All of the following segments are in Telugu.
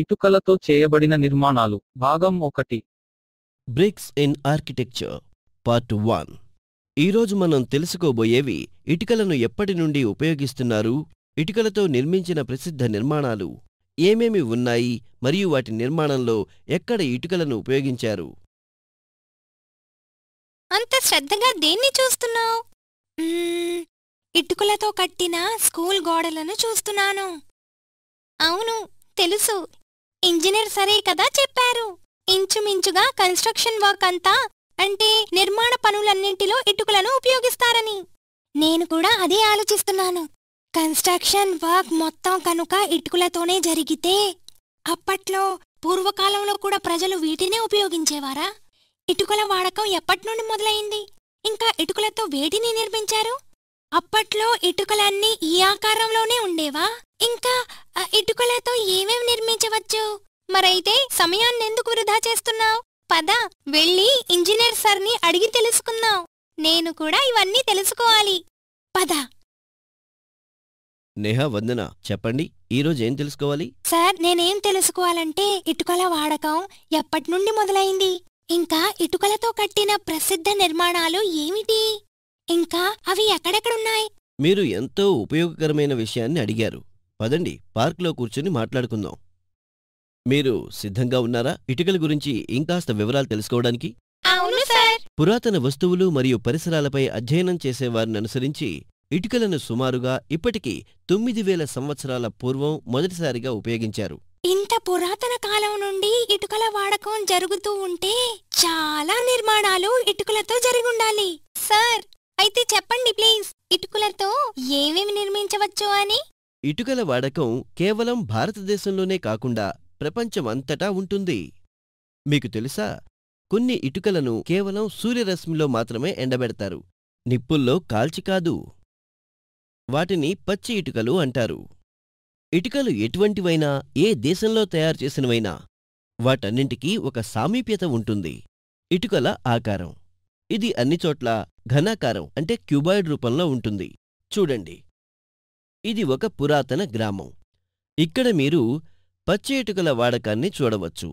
ఇటుకలతో చేయబడిన నిర్మాణాలు భాగం ఒకటి bricks in architecture part one ఈరోజు మనం తెలుసుకోబోయేవి ఇటుకలను ఎప్పటి నుండి ఉపయోగిస్తున్నారు ఇటుకలతో నిర్మించిన ప్రసిద్ధ నిర్మాణాలు ఏమేమి ఉన్నాయి మరియు వాటి నిర్మాణంలో ఎక్కడ ఇటుకలను ఉపయోగించారు అంత శ్రద్ధగా దేన్ని చూస్తున్నావు ఇటుకలతో కట్టిన స్కూల్ గోడలను చూస్తున్నాను అవును తెలుసు ఇంజనీర్ సరే కదా చెప్పారు ఇంచుమించుగా కన్స్ట్రక్షన్ వర్క్ అంతా అంటే నిర్మాణ పనులన్నింటిలో ఇటుకలను ఉపయోగిస్తారని నేను కూడా అదే ఆలోచిస్తున్నాను కన్స్ట్రక్షన్ వర్క్ మొత్తం కనుక ఇటుకలతోనే జరిగితే అప్పట్లో పూర్వకాలంలో కూడా ప్రజలు వీటినే ఉపయోగించేవారా ఇటుకల వాడకం ఎప్పటి నుండి మొదలైంది ఇంకా ఇటుకలతో వేటిని నిర్మించారు అప్పట్లో ఇటుకలన్నీ ఈ ఆకారంలోనే ఉండేవా ఇంకా ఇటుకలతో ఏమేం నిర్మించవచ్చు మరైతే సమయాన్ని ఎందుకు వృధా చేస్తున్నావు పద వెళ్ళి ఇంజనీర్ సర్ని అడిగి తెలుసుకుందాం నేను కూడా ఇవన్నీ తెలుసుకోవాలి పద నేహా వందన చెప్పండి ఈరోజు ఏం తెలుసుకోవాలి సార్ నేనేం తెలుసుకోవాలంటే ఇటుకల వాడకం ఎప్పటి నుండి మొదలైంది ఇంకా ఇటుకలతో కట్టిన ప్రసిద్ధ నిర్మాణాలు ఏమిటి ఇంకా అవి ఎక్కడెక్కడున్నాయి మీరు ఎంతో ఉపయోగకరమైన విషయాన్ని అడిగారు పదండి పార్క్లో కూర్చుని మాట్లాడుకుందాం మీరు సిద్ధంగా ఉన్నారా ఇటుకల గురించి ఇంకాస్త వివరాలు తెలుసుకోవడానికి సార్ పురాతన వస్తువులు మరియు పరిసరాలపై అధ్యయనం చేసేవారిని అనుసరించి ఇటుకలను సుమారుగా ఇప్పటికీ తొమ్మిది వేల సంవత్సరాల పూర్వం మొదటిసారిగా ఉపయోగించారు ఇంత పురాతన కాలం నుండి ఇటుకల వాడకం జరుగుతూ ఉంటే చాలా నిర్మాణాలు ఇటుకలతో జరిగుండాలి సార్ అయితే చెప్పండి ప్లీజ్ ఇటుకలతో ఏమేమి నిర్మించవచ్చు అని ఇటుకల వాడకం కేవలం భారతదేశంలోనే కాకుండా ప్రపంచమంతటా ఉంటుంది మీకు తెలుసా కొన్ని ఇటుకలను కేవలం సూర్యరశ్మిలో మాత్రమే ఎండబెడతారు నిప్పుల్లో కాల్చి కాదు వాటిని పచ్చి ఇటుకలు అంటారు ఇటుకలు ఎటువంటివైనా ఏ దేశంలో తయారు చేసినవైనా వాటన్నింటికీ ఒక సామీప్యత ఉంటుంది ఇటుకల ఆకారం ఇది అన్నిచోట్లా ఘనాకారం అంటే క్యూబాయిడ్ రూపంలో ఉంటుంది చూడండి ఇది ఒక పురాతన గ్రామం ఇక్కడ మీరు పచ్చి ఇటుకల వాడకాన్ని చూడవచ్చు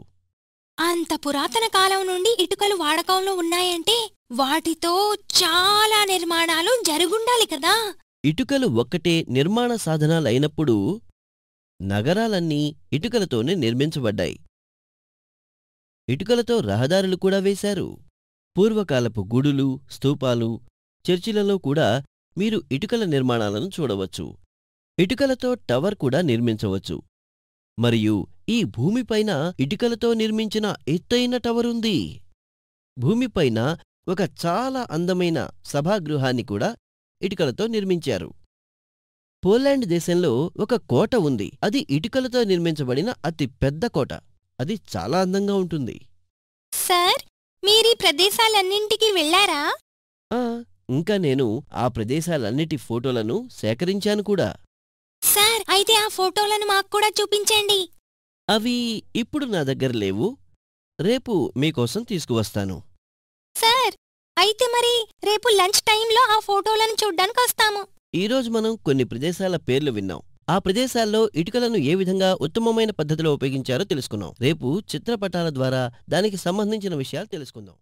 అంత పురాతన కాలం నుండి ఇటుకలు వాడకంలో ఉన్నాయంటే వాటితో చాలా నిర్మాణాలు జరుగుండాలి కదా ఇటుకలు ఒక్కటే నిర్మాణ సాధనాలైనప్పుడు నగరాలన్నీ ఇటుకలతోనే నిర్మించబడ్డాయి ఇటుకలతో రహదారులు కూడా వేశారు పూర్వకాలపు గుడులు స్థూపాలు చర్చిలలో కూడా మీరు ఇటుకల నిర్మాణాలను చూడవచ్చు ఇటుకలతో టవర్ కూడా నిర్మించవచ్చు మరియు ఈ భూమిపైన ఇటుకలతో నిర్మించిన ఎత్తైన టవరుంది భూమిపైన ఒక చాలా అందమైన సభాగృహాన్ని కూడా ఇటుకలతో నిర్మించారు పోలాండ్ దేశంలో ఒక కోట ఉంది అది ఇటుకలతో నిర్మించబడిన అతి పెద్ద కోట అది చాలా అందంగా ఉంటుంది సార్ మీరీ ప్రదేశాలన్నింటికి వెళ్లారా ఆ, ఇంకా నేను ఆ ప్రదేశాలన్నిటి ఫోటోలను సేకరించాను కూడా సార్ అయితే ఆ ఫోటోలను మాకు కూడా చూపించండి అవి ఇప్పుడు నా దగ్గర లేవు రేపు మీకోసం తీసుకువస్తాను సార్ అయితే మరి రేపు లంచ్ టైంలో ఆ ఫోటోలను చూడ్డానికి వస్తాము ఈరోజు మనం కొన్ని ప్రదేశాల పేర్లు విన్నాం ఆ ప్రదేశాల్లో ఇటుకలను ఏ విధంగా ఉత్తమమైన పద్ధతిలో ఉపయోగించారో తెలుసుకున్నాం రేపు చిత్రపటాల ద్వారా దానికి సంబంధించిన విషయాలు తెలుసుకుందాం